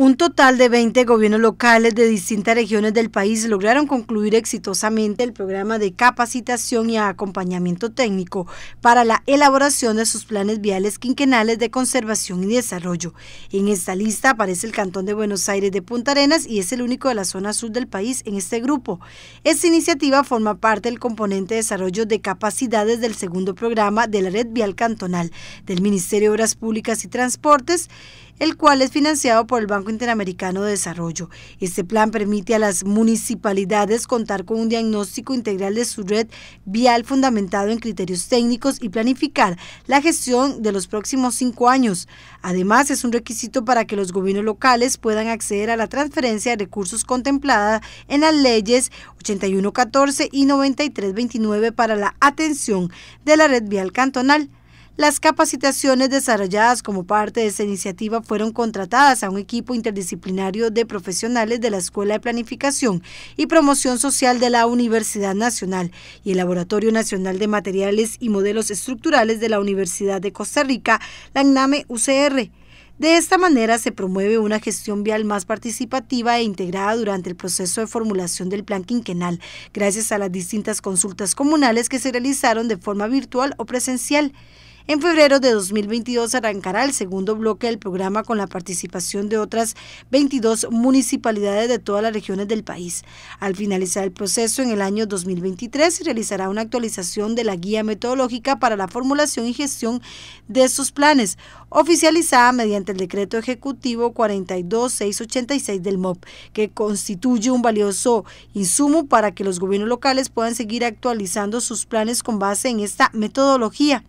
Un total de 20 gobiernos locales de distintas regiones del país lograron concluir exitosamente el programa de capacitación y acompañamiento técnico para la elaboración de sus planes viales quinquenales de conservación y desarrollo. En esta lista aparece el Cantón de Buenos Aires de Punta Arenas y es el único de la zona sur del país en este grupo. Esta iniciativa forma parte del componente de desarrollo de capacidades del segundo programa de la red vial cantonal del Ministerio de Obras Públicas y Transportes el cual es financiado por el Banco Interamericano de Desarrollo. Este plan permite a las municipalidades contar con un diagnóstico integral de su red vial fundamentado en criterios técnicos y planificar la gestión de los próximos cinco años. Además, es un requisito para que los gobiernos locales puedan acceder a la transferencia de recursos contemplada en las leyes 8114 y 9329 para la atención de la red vial cantonal. Las capacitaciones desarrolladas como parte de esta iniciativa fueron contratadas a un equipo interdisciplinario de profesionales de la Escuela de Planificación y Promoción Social de la Universidad Nacional y el Laboratorio Nacional de Materiales y Modelos Estructurales de la Universidad de Costa Rica, la aname UCR. De esta manera se promueve una gestión vial más participativa e integrada durante el proceso de formulación del plan quinquenal, gracias a las distintas consultas comunales que se realizaron de forma virtual o presencial. En febrero de 2022 arrancará el segundo bloque del programa con la participación de otras 22 municipalidades de todas las regiones del país. Al finalizar el proceso en el año 2023 se realizará una actualización de la guía metodológica para la formulación y gestión de sus planes, oficializada mediante el decreto ejecutivo 42686 del MOP, que constituye un valioso insumo para que los gobiernos locales puedan seguir actualizando sus planes con base en esta metodología.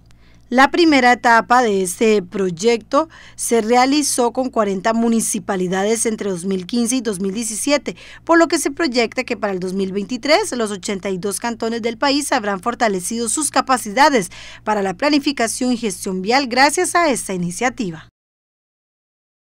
La primera etapa de este proyecto se realizó con 40 municipalidades entre 2015 y 2017, por lo que se proyecta que para el 2023 los 82 cantones del país habrán fortalecido sus capacidades para la planificación y gestión vial gracias a esta iniciativa.